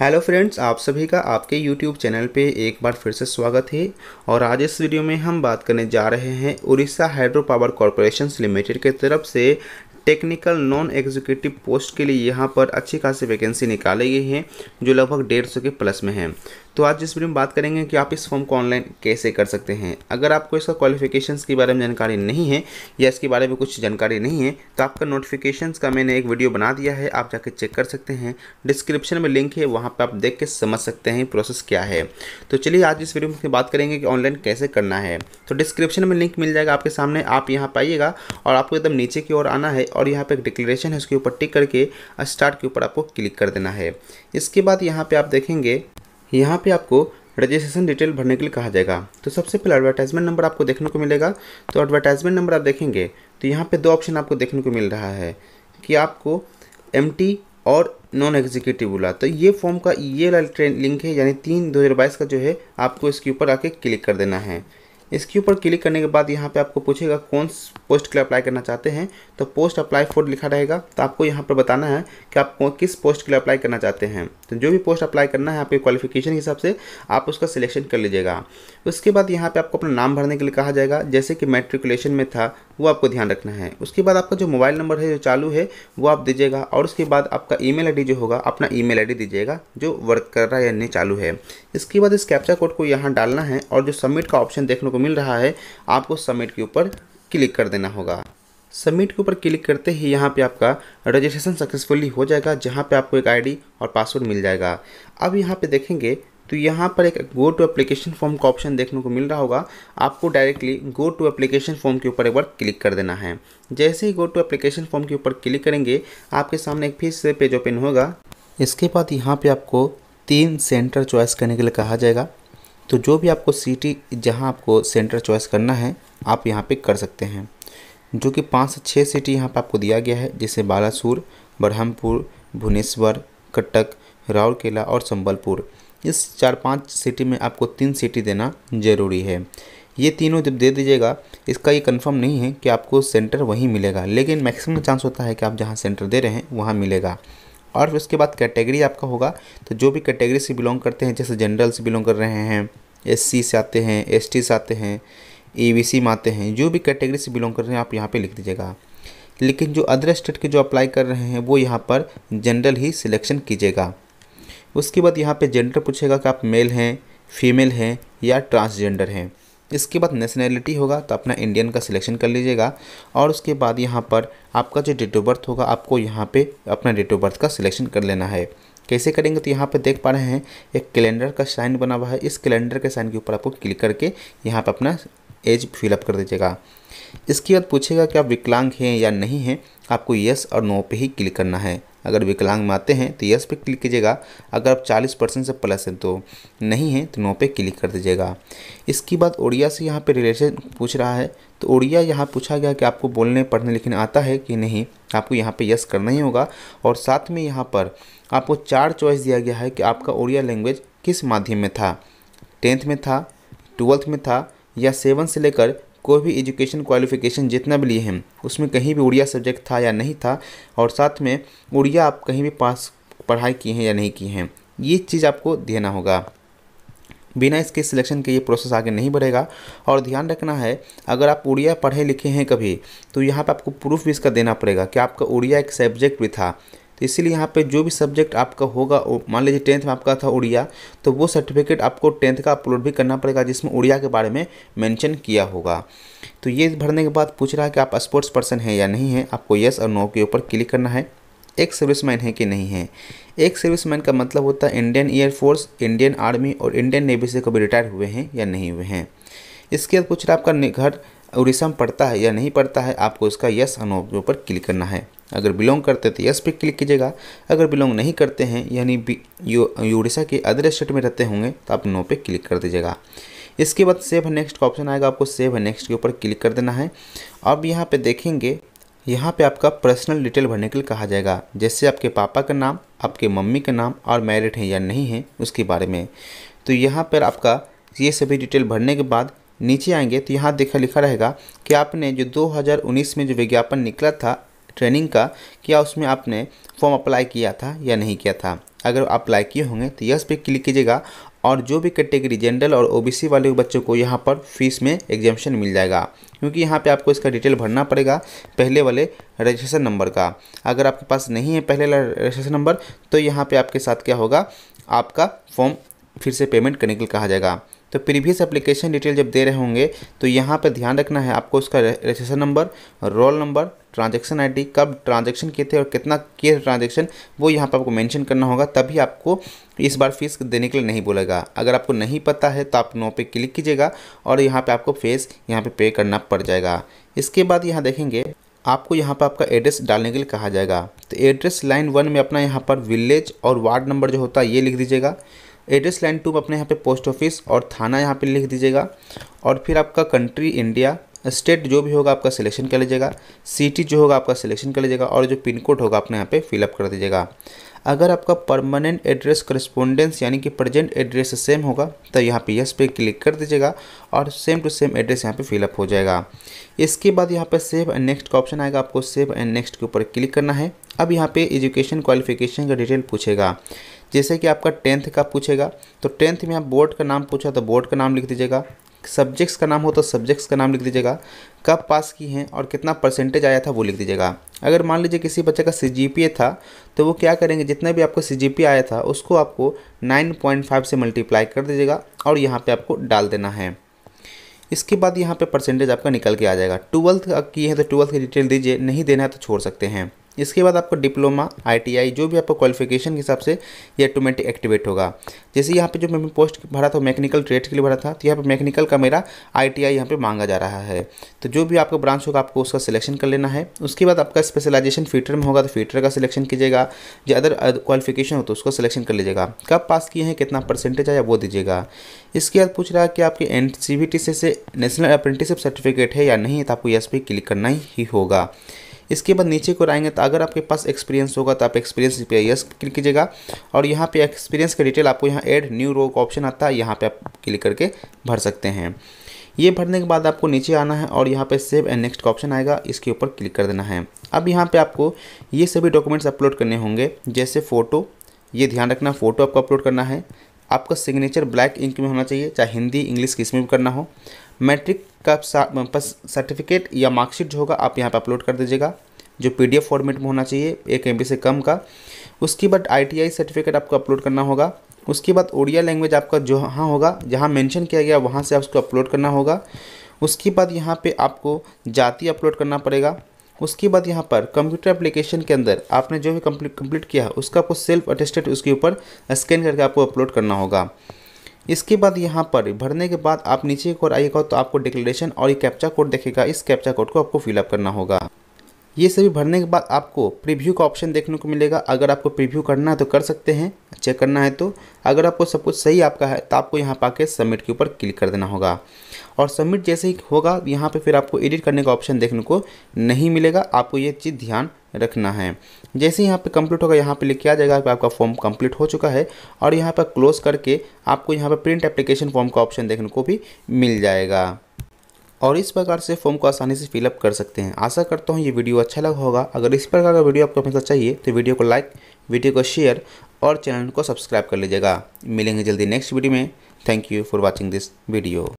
hello friends आप सभी का आपके यूट्यूब चैनल पे एक बार फिर से स्वागत है और आज इस वीडियो में हम बात करने जा रहे हैं Orissa hydro power corporation limited के तरफ से टेक्निकल नॉन एग्जीक्यूटिव पोस्ट के लिए यहाँ पर अच्छी खासी वैकेंसी निकाली गई है जो लगभग डेढ़ सौ के प्लस में है तो आज जिस वीडियो में बात करेंगे कि आप इस फॉर्म को ऑनलाइन कैसे कर सकते हैं अगर आपको इसका क्वालिफिकेशंस के बारे में जानकारी नहीं है या इसके बारे में कुछ जानकारी नहीं है तो आपका नोटिफिकेशंस का मैंने एक वीडियो बना दिया है आप जाके चेक कर सकते हैं डिस्क्रिप्शन में लिंक है वहाँ पर आप देख के समझ सकते हैं प्रोसेस क्या है तो चलिए आज इस वीडियो में बात करेंगे कि ऑनलाइन कैसे करना है तो डिस्क्रिप्शन में लिंक मिल जाएगा आपके सामने आप यहाँ पाइएगा और आपको एकदम नीचे की ओर आना है और यहाँ पे एक डिक्लेरेशन है उसके ऊपर टिक करके स्टार्ट के ऊपर आपको क्लिक कर देना है इसके बाद यहाँ पे आप देखेंगे यहाँ पे आपको रजिस्ट्रेशन डिटेल भरने के लिए कहा जाएगा तो सबसे पहले एडवर्टाइजमेंट नंबर आपको देखने को मिलेगा तो एडवर्टाइजमेंट नंबर आप देखेंगे तो यहाँ पे दो ऑप्शन आपको देखने को मिल रहा है कि आपको एम और नॉन एग्जीक्यूटिव बुला तो ये फॉर्म का ये लिंक है यानी तीन दो का जो है आपको इसके ऊपर आके क्लिक कर देना है इसके ऊपर क्लिक करने के बाद यहाँ पे आपको पूछेगा कौन पोस्ट के लिए अप्लाई करना चाहते हैं तो पोस्ट अप्लाई फॉर लिखा रहेगा तो आपको यहाँ पर बताना है कि आप किस पोस्ट के लिए अप्लाई करना चाहते हैं तो जो भी पोस्ट अप्लाई करना है आपके क्वालिफिकेशन के हिसाब से आप उसका सिलेक्शन कर लीजिएगा उसके बाद यहाँ पे आपको अपना नाम भरने के लिए कहा जाएगा जैसे कि मेट्रिकुलेशन में था वो आपको ध्यान रखना है उसके बाद आपका जो मोबाइल नंबर है जो चालू है वो आप दीजिएगा और उसके बाद आपका ईमेल आईडी जो होगा अपना ईमेल आईडी दीजिएगा जो वर्क कर रहा है या नहीं चालू है इसके बाद इस कैप्चा कोड को यहाँ डालना है और जो सबमिट का ऑप्शन देखने को मिल रहा है आपको सबमिट के ऊपर क्लिक कर देना होगा सबमिट के ऊपर क्लिक करते ही यहाँ पे आपका रजिस्ट्रेशन सक्सेसफुली हो जाएगा जहाँ पे आपको एक आईडी और पासवर्ड मिल जाएगा अब यहाँ पे देखेंगे तो यहाँ पर एक गो टू एप्लीकेशन फॉर्म का ऑप्शन देखने को मिल रहा होगा आपको directly go to application form के ऊपर एक बार क्लिक कर देना है जैसे ही गो टू एप्लीकेशन फॉर्म के ऊपर क्लिक करेंगे आपके सामने एक फिर से पेज ओपन होगा इसके बाद यहाँ पर आपको तीन सेंटर चॉइस करने के लिए कहा जाएगा तो जो भी आपको सिटी जहाँ आपको सेंटर चॉइस करना है आप यहाँ पर कर सकते हैं जो कि पाँच से छः सिटी यहाँ पर आपको दिया गया है जैसे बालासुर बरहमपुर भुवनेश्वर कटक राउरकेला और संबलपुर इस चार पांच सीटी में आपको तीन सीटी देना ज़रूरी है ये तीनों जब दे दीजिएगा इसका ये कंफर्म नहीं है कि आपको सेंटर वहीं मिलेगा लेकिन मैक्सिमम चांस होता है कि आप जहाँ सेंटर दे रहे हैं वहाँ मिलेगा और फिर उसके बाद कैटेगरी आपका होगा तो जो भी कैटेगरी से बिलोंग करते हैं जैसे जनरल से बिलोंग कर रहे हैं एस से आते हैं एस से आते हैं ए में आते हैं जो भी कैटेगरी से बिलोंग कर रहे हैं आप यहाँ पर लिख दीजिएगा लेकिन जो अदर स्टेट के जो अप्लाई कर रहे हैं वो यहाँ पर जनरल ही सिलेक्शन कीजिएगा उसके बाद यहाँ पे जेंडर पूछेगा कि आप मेल हैं फीमेल हैं या ट्रांसजेंडर हैं इसके बाद नेशनैलिटी होगा तो अपना इंडियन का सिलेक्शन कर लीजिएगा और उसके बाद यहाँ पर आपका जो डेट ऑफ बर्थ होगा आपको यहाँ पे अपना डेट ऑफ बर्थ का सिलेक्शन कर लेना है कैसे करेंगे तो यहाँ पे देख पा रहे हैं एक कैलेंडर का साइन बना हुआ है इस कैलेंडर के साइन के ऊपर आपको क्लिक करके यहाँ पर अपना एज फिलअप कर दीजिएगा इसके बाद पूछेगा कि आप विकलांग हैं या नहीं हैं आपको यस और नो पे ही क्लिक करना है अगर विकलांग में आते हैं तो यस पे क्लिक कीजिएगा अगर आप 40 परसेंट से प्लस हैं तो नहीं हैं तो नो पे क्लिक कर दीजिएगा इसके बाद उड़िया से यहाँ पे रिलेशन पूछ रहा है तो उड़िया यहाँ पूछा गया कि आपको बोलने पढ़ने लिखने आता है कि नहीं आपको यहाँ पे यस करना ही होगा और साथ में यहाँ पर आपको चार चॉइस दिया गया है कि आपका उड़िया लैंग्वेज किस माध्यम में था टेंथ में था ट्वेल्थ में था या सेवन से लेकर कोई भी एजुकेशन क्वालिफिकेशन जितना भी लिए हैं उसमें कहीं भी उड़िया सब्जेक्ट था या नहीं था और साथ में उड़िया आप कहीं भी पास पढ़ाई की हैं या नहीं की हैं ये चीज़ आपको देना होगा बिना इसके सिलेक्शन के ये प्रोसेस आगे नहीं बढ़ेगा और ध्यान रखना है अगर आप उड़िया पढ़े लिखे हैं कभी तो यहाँ पर आपको प्रूफ भी इसका देना पड़ेगा कि आपका उड़िया एक सब्जेक्ट भी था तो इसीलिए यहाँ पे जो भी सब्जेक्ट आपका होगा मान लीजिए टेंथ में आपका था उड़िया तो वो सर्टिफिकेट आपको टेंथ का अपलोड भी करना पड़ेगा जिसमें उड़िया के बारे में मेंशन किया होगा तो ये भरने के बाद पूछ रहा है कि आप स्पोर्ट्स पर्सन हैं या नहीं है आपको येस और नो के ऊपर क्लिक करना है एक मैन है कि नहीं है एक मैन का मतलब होता है इंडियन एयरफोर्स इंडियन आर्मी और इंडियन नेवी से कभी रिटायर हुए हैं या नहीं हुए हैं इसके बाद पूछ रहा है आपका घर उड़ीसा में पड़ता है या नहीं पड़ता है आपको इसका यस नो के ऊपर क्लिक करना है अगर बिलोंग करते तो यस पे क्लिक कीजिएगा अगर बिलोंग नहीं करते हैं यानी उड़ीसा के अदर स्टेट में रहते होंगे तो आप नो पे क्लिक कर दीजिएगा इसके बाद सेव है नेक्स्ट का ऑप्शन आएगा आपको सेव है नेक्स्ट के ऊपर क्लिक कर देना है अब यहाँ पे देखेंगे यहाँ पे आपका पर्सनल डिटेल भरने के लिए कहा जाएगा जैसे आपके पापा का नाम आपके मम्मी का नाम और मैरिड हैं या नहीं है उसके बारे में तो यहाँ पर आपका ये सभी डिटेल भरने के बाद नीचे आएंगे तो यहाँ देखा लिखा रहेगा कि आपने जो 2019 में जो विज्ञापन निकला था ट्रेनिंग का क्या उसमें आपने फॉर्म अप्लाई किया था या नहीं किया था अगर अप्लाई किए होंगे तो यस पे क्लिक कीजिएगा और जो भी कैटेगरी जनरल और ओबीसी वाले बच्चों को यहाँ पर फीस में एग्जामेशन मिल जाएगा क्योंकि यहाँ पे आपको इसका डिटेल भरना पड़ेगा पहले वाले रजिस्ट्रेशन नंबर का अगर आपके पास नहीं है पहले वाला रजिस्ट्रेशन नंबर तो यहाँ पे आपके साथ क्या होगा आपका फॉर्म फिर से पेमेंट करने के लिए कहा जाएगा तो प्रीवियस एप्लीकेशन डिटेल जब दे रहे होंगे तो यहाँ पर ध्यान रखना है आपको उसका registration number roll number transaction ID कब ट्रांजैक्शन किए थे और कितना किए ट्रांजेक्शन वो यहाँ पर आपको मेंशन करना होगा तभी आपको इस बार फीस देने के लिए नहीं बोलेगा अगर आपको नहीं पता है तो आप नो पे क्लिक कीजिएगा और यहाँ पे आपको फीस यहाँ पे पे करना पड़ जाएगा इसके बाद यहाँ देखेंगे आपको यहाँ पर आपका एड्रेस डालने के लिए कहा जाएगा तो एड्रेस लाइन वन में अपना यहाँ पर विलेज और वार्ड नंबर जो होता है ये लिख दीजिएगा एड्रेस लाइन टू अपने यहाँ पे पोस्ट ऑफिस और थाना यहाँ पे लिख दीजिएगा और फिर आपका कंट्री इंडिया स्टेट जो भी होगा आपका सिलेक्शन कर लीजिएगा सिटी जो होगा आपका सिलेक्शन कर लीजिएगा और जो पिन कोड होगा अपने यहाँ पे फिलअप कर दीजिएगा अगर आपका परमानेंट एड्रेस करस्पोंडेंस यानी कि प्रजेंट एड्रेस सेम होगा तो यहाँ पे यस पे क्लिक कर दीजिएगा और सेम टू सेम एड्रेस यहाँ पे फिलअप हो जाएगा इसके बाद यहाँ पे सेव एंड नेक्स्ट का ऑप्शन आएगा आपको सेव एंड नेक्स्ट के ऊपर क्लिक करना है अब यहाँ पे एजुकेशन क्वालिफिकेशन का डिटेल पूछेगा जैसे कि आपका टेंथ का पूछेगा तो टेंथ में आप बोर्ड का नाम पूछा तो बोर्ड का नाम लिख दीजिएगा सब्जेक्ट्स का नाम हो तो सब्जेक्ट्स का नाम लिख दीजिएगा कब पास की हैं और कितना परसेंटेज आया था वो लिख दीजिएगा अगर मान लीजिए किसी बच्चे का सी था तो वो क्या करेंगे जितना भी आपको सी आया था उसको आपको 9.5 से मल्टीप्लाई कर दीजिएगा और यहाँ पे आपको डाल देना है इसके बाद यहाँ पे परसेंटेज आपका निकल के आ जाएगा ट्वेल्थ की है तो ट्वेल्थ की डिटेल दीजिए नहीं देना है तो छोड़ सकते हैं इसके बाद आपको डिप्लोमा आईटीआई जो भी आपको क्वालिफिकेशन के हिसाब से ये ऑटोमेटिक एक्टिवेट होगा जैसे यहाँ पे जो मैं पोस्ट भरा था मैकेनिकल ट्रेड के लिए भरा था तो यहाँ पे मैकेनिकल का मेरा आई टी यहाँ पे मांगा जा रहा है तो जो भी आपका ब्रांच होगा आपको उसका सिलेक्शन कर लेना है उसके बाद आपका स्पेशलाइजेशन फीटर में होगा तो फीटर का सिलेक्शन कीजिएगा जो अदर क्वालिफिकेशन uh, हो तो उसका सिलेक्शन कर लीजिएगा कब पास किए हैं कितना परसेंटेज आया वो दीजिएगा इसके बाद पूछ रहा है कि आपके एन से नेशनल अप्रेंटिसिप सर्टिफिकेट है या नहीं तो आपको यस पे क्लिक करना ही होगा इसके बाद नीचे को आएंगे तो अगर आपके पास एक्सपीरियंस होगा तो आप एक्सपीरियंस पे यस क्लिक कीजिएगा और यहाँ पे एक्सपीरियंस का डिटेल आपको यहाँ ऐड न्यू रो का ऑप्शन आता है यहाँ पे आप क्लिक करके भर सकते हैं ये भरने के बाद आपको नीचे आना है और यहाँ पे सेव एंड नेक्स्ट का ऑप्शन आएगा इसके ऊपर क्लिक कर देना है अब यहाँ पे आपको ये सभी डॉक्यूमेंट्स अपलोड करने होंगे जैसे फ़ोटो ये ध्यान रखना फ़ोटो आपको अपलोड करना है आपका सिग्नेचर ब्लैक इंक में होना चाहिए चाहे हिंदी इंग्लिश किस में भी करना हो मैट्रिक का सर्टिफिकेट या मार्कशीट जो होगा आप यहाँ पर अपलोड कर दीजिएगा जो पीडीएफ फॉर्मेट में होना चाहिए एक एम से कम का उसके बाद आईटीआई सर्टिफिकेट आपको अपलोड करना होगा उसके बाद ओडिया लैंग्वेज आपका जो हाँ होगा जहाँ मेंशन किया गया वहाँ से आप उसको अपलोड करना होगा उसके बाद यहाँ पे आपको जाति अपलोड करना पड़ेगा उसके बाद यहाँ पर कंप्यूटर एप्लीकेशन के अंदर आपने जो भी कंप्लीट किया है उसका आपको सेल्फ अटेस्टेड उसके ऊपर स्कैन करके आपको अपलोड करना होगा इसके बाद यहाँ पर भरने के बाद आप नीचे एक और आइएगा तो आपको डिक्लेरेशन और ये कैप्चा कोड देखेगा इस कैप्चा कोड को आपको फिलअप करना होगा ये सभी भरने के बाद आपको प्रीव्यू का ऑप्शन देखने को मिलेगा अगर आपको प्रीव्यू करना है तो कर सकते हैं चेक करना है तो अगर आपको सब कुछ सही आपका है तो आपको यहाँ पाके सबमिट के ऊपर क्लिक कर देना होगा और सबमिट जैसे ही होगा यहाँ पे फिर आपको एडिट करने का ऑप्शन देखने को नहीं मिलेगा आपको ये चीज़ ध्यान रखना है जैसे यहाँ पे कंप्लीट होगा यहाँ पे लिख आ जाएगा कि आपका फॉर्म कंप्लीट हो चुका है और यहाँ पर क्लोज करके आपको यहाँ पर प्रिंट एप्लीकेशन फॉर्म का ऑप्शन देखने को भी मिल जाएगा और इस प्रकार से फॉर्म को आसानी से फिलअप कर सकते हैं आशा करता हूँ ये वीडियो अच्छा लगा होगा अगर इस प्रकार का वीडियो आपको हमेशा चाहिए तो वीडियो को लाइक वीडियो को शेयर और चैनल को सब्सक्राइब कर लीजिएगा मिलेंगे जल्दी नेक्स्ट वीडियो में thank you for watching this video